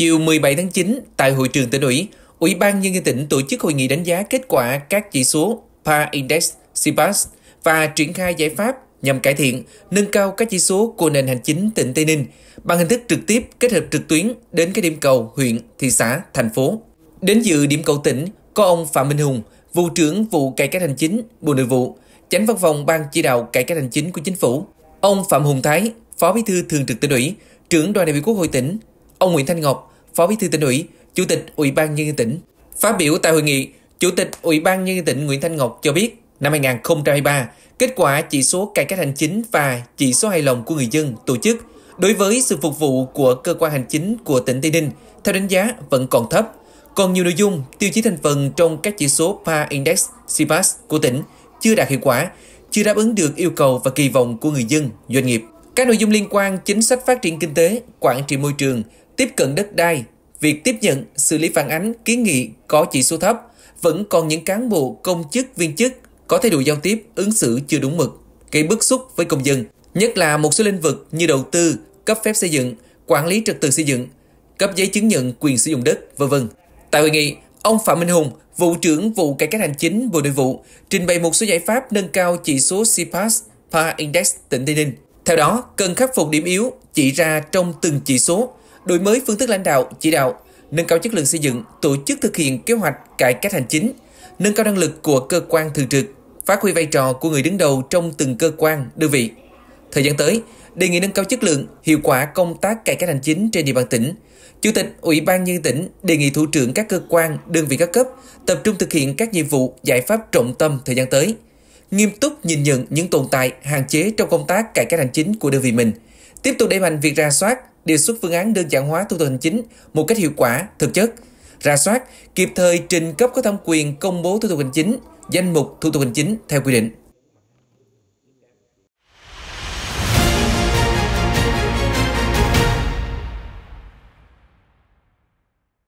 Chiều 17 tháng 9, tại hội trường tỉnh ủy, Ủy ban Nhân dân tỉnh tổ chức hội nghị đánh giá kết quả các chỉ số PA Index, CPAS và triển khai giải pháp nhằm cải thiện, nâng cao các chỉ số của nền hành chính tỉnh Tây Ninh bằng hình thức trực tiếp kết hợp trực tuyến đến các điểm cầu huyện, thị xã, thành phố. Đến dự điểm cầu tỉnh có ông Phạm Minh Hùng, vụ trưởng vụ cải cách hành chính Bộ Nội vụ, Chánh văn phòng Ban chỉ đạo cải cách hành chính của chính phủ, ông Phạm Hùng Thái, Phó Bí thư Thường trực tỉnh ủy, trưởng đoàn đại biểu Quốc hội tỉnh Ông Nguyễn Thanh Ngọc, Phó Bí thư tỉnh ủy, Chủ tịch Ủy ban nhân dân tỉnh. Phát biểu tại hội nghị, Chủ tịch Ủy ban nhân dân tỉnh Nguyễn Thanh Ngọc cho biết, năm 2023, kết quả chỉ số cải cách hành chính và chỉ số hài lòng của người dân, tổ chức đối với sự phục vụ của cơ quan hành chính của tỉnh Tây Ninh theo đánh giá vẫn còn thấp. Còn nhiều nội dung, tiêu chí thành phần trong các chỉ số PA Index, CPAS của tỉnh chưa đạt hiệu quả, chưa đáp ứng được yêu cầu và kỳ vọng của người dân, doanh nghiệp. Các nội dung liên quan chính sách phát triển kinh tế, quản trị môi trường, Tiếp cận đất đai, việc tiếp nhận, xử lý phản ánh, kiến nghị có chỉ số thấp, vẫn còn những cán bộ, công chức, viên chức có thái độ giao tiếp, ứng xử chưa đúng mực, gây bức xúc với công dân. Nhất là một số lĩnh vực như đầu tư, cấp phép xây dựng, quản lý trật tự xây dựng, cấp giấy chứng nhận quyền sử dụng đất, v.v. Tại hội nghị, ông Phạm Minh Hùng, vụ trưởng vụ cải cách hành chính Bộ Nội vụ, trình bày một số giải pháp nâng cao chỉ số CPAS PA Index tỉnh Tây Ninh. Theo đó, cần khắc phục điểm yếu chỉ ra trong từng chỉ số, đổi mới phương thức lãnh đạo, chỉ đạo, nâng cao chất lượng xây dựng, tổ chức thực hiện kế hoạch cải cách hành chính, nâng cao năng lực của cơ quan thường trực, phát huy vai trò của người đứng đầu trong từng cơ quan, đơn vị. Thời gian tới, đề nghị nâng cao chất lượng, hiệu quả công tác cải cách hành chính trên địa bàn tỉnh. Chủ tịch Ủy ban nhân tỉnh đề nghị thủ trưởng các cơ quan, đơn vị các cấp tập trung thực hiện các nhiệm vụ, giải pháp trọng tâm thời gian tới, nghiêm túc nhìn nhận những tồn tại, hạn chế trong công tác cải cách hành chính của đơn vị mình, tiếp tục đẩy mạnh việc ra soát, đề xuất phương án đơn giản hóa thủ tục hành chính một cách hiệu quả, thực chất, ra soát, kịp thời trình cấp có thẩm quyền công bố thủ tục hành chính, danh mục thủ tục hành chính theo quy định.